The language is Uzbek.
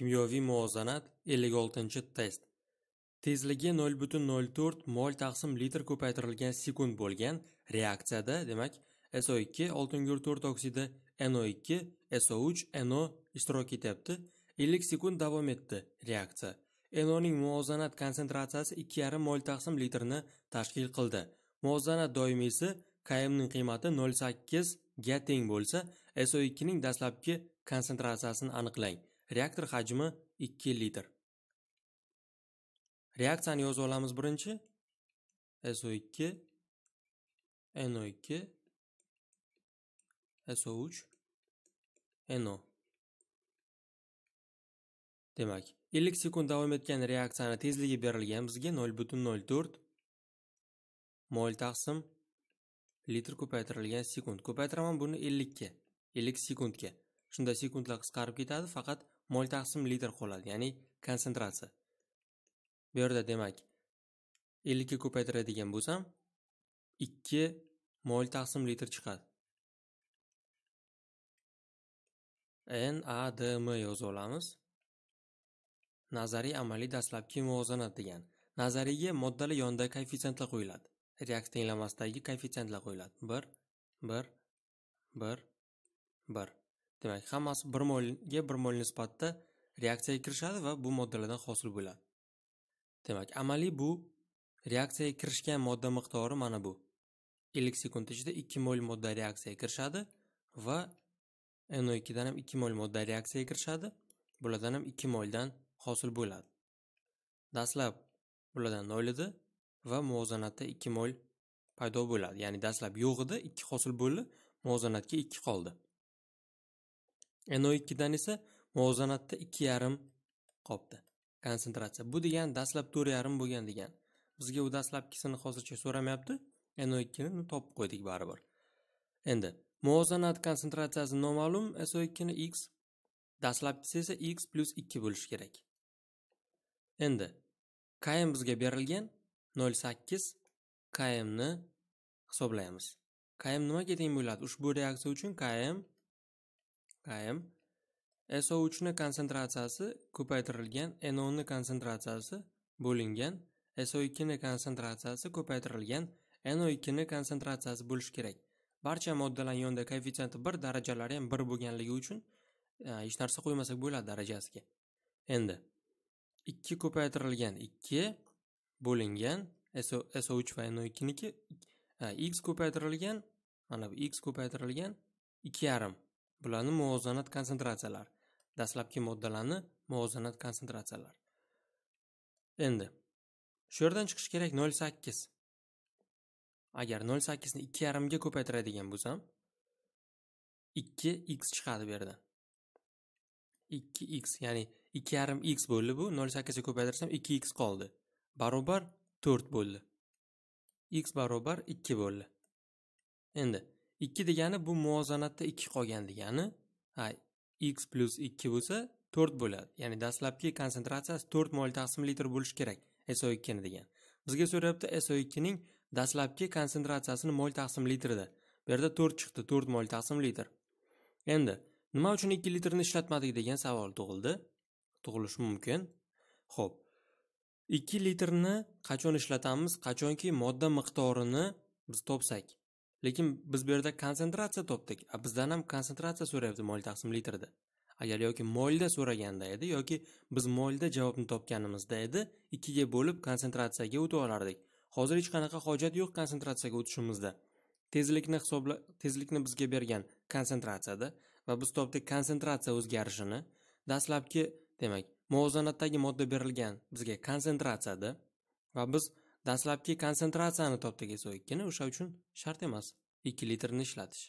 Kimyoviy muvozanat 56-test. Tezligi 0.04 mol taqsim litr ko'paytirilgan sekund bo'lgan reaksiyada, demak, SO2 oltingur 4 oksidi, NO2, SO3, NO ishtirok etyapti. 50 sekund davom etdi reaksiya. NO ning muvozanat konsentratsiyasi 2,5 mol taqsim litrni tashkil qildi. Muvozanat doimiysi KM ning qiymati 0.8 ga teng bo'lsa, SO2 ning dastlabki konsentratsiyasini aniqlang. reaktor hajmi 2 litr reaksiyani yozib olamiz birinchi so2 no2 so3 no demak 50 sekund davom etgan reaksiyani tezligi berilgan bizga 0.04 mol taqsim litr ko'paytirilgan sekund ko'paytiraman buni 50 ga 50 sekundga shunda sekundlar qisqarib ketadi faqat mol taqsim litr qoladi ya'ni konsentratsiya bu yerda demak ga ko'paytiradigan bo'lsam 2 mol taqsim litr chiqadi n a d m yozib olamiz nazariy amaliy dastlabki muvozanat degan nazariyga moddalar yonida koeffitsiyentlar qo'yiladi reaksiya tenglamasidagi koeffitsiyentlar qo'yiladi bir bir bir bir Demak, hammasi 1 molga 1 mol nisbatda reaksiyaga kirishadi va bu moddalardan hosil bo'ladi. Demak, amaliy bu reaksiyaga kirishgan modda miqdori mana bu. 50 sekund ichida 2 mol modda reaksiyaga kirishadi va NO2 dan ham 2 mol modda reaksiyaga kirishadi. Bulardan ham 2 moldan hosil bo'ladi. Dastlab bulardan 0 edi va muvozanatda 2 mol paydo bo'ladi. Ya'ni dastlab yo'q edi, 2 hosil bo'ldi, muvozanatga 2 qoldi. no 2 dan esa muvozanatda 2,5 qopda konsentratsiya bu degan dastlab 4,5 bo'lgan degan. bizga u dastlabkisini hozircha so'ramayapti no 2 ni topib qo'ydik baribir endi muvozanat konsentratsiyasi noma'lum so 2 ni x dastlabkisi esa x plus 2 bo'lishi kerak endi km bizga berilgan 0,8 KM ni hisoblaymiz km nimaga teng bo'ladi ushbu reaksiya uchun km ayim SO3ni konsentratsiyasi ko'paytirilgan enonni konsentratsiyasi bo'lingan SO2 ni konsentratsiyasi ko'paytirilgan NO2 ni konsentratsiyasi bo'lishi kerak. Barcha moddalar yonida koeffitsiyenti 1 darajalari ham 1 bo'lganligi uchun e, hech narsa qo'ymasak bo'ladi darajasiga. Endi 2 ko'paytirilgan 2 bo'lingan SO3 va NO2 niki e, x ko'paytirilgan mana bu x ko'paytirilgan 2.5 Bularni muvozanat konsentratsiyalar. Dastlabki moddalarni muvozanat konsentratsiyalar. Endi shu yerdan chiqish kerak 0.8. Agar 0.8 ni 2.5 ga ko'paytiradigan bo'lsam, 2x chiqadi bu yerdan. 2x, ya'ni 2.5x bo'ldi bu, 0.8 ga ko'paytirsam 2x qoldi. Barobar 4 bo'ldi. x barobar 2 bo'ldi. Endi ikki degani bu muvozanatda ikki qolgan degani ha x plyus ikki bo'lsa to'rt bo'ladi ya'ni dastlabki konsentratsiyasi to'rt mol taqsim litr bo'lishi kerak so ikkini degan bizga so'rayapti so ikkining dastlabki konsentratsiyasini mol taqsim litrida bu yerda to'rt chiqdi to'rt mol taqsim litr endi nima uchun ikki litrni ishlatmadik degan savol tug'ildi tug'ilishi mumkin ho'p ikki litrni qachon ishlatamiz qachonki modda miqdorini biz topsak Lekin biz bu yerda konsentratsiya topdik. A bizdan ham konsentratsiya so'rayapti mol taqsim litrida. Agar yoki molda so'raganda edi yoki biz molda javobni topganimizda edi, ikkiga bo'lib konsentratsiyaga o'tib olardik. Hozir hech qanaqa hojat yo'q konsentratsiyaga o'tishimizda. Tezlikni hisobla tezlikni bizga bergan konsentratsiyada va biz topdik konsentratsiya o'zgarishini. Dastlabki, demak, muvozanatdagi modda berilgan bizga konsentratsiyada va biz Dastlabki konsentratsiyani topdagi so'yikkina o'sha uchun shart emas. 2 litrni ishlatish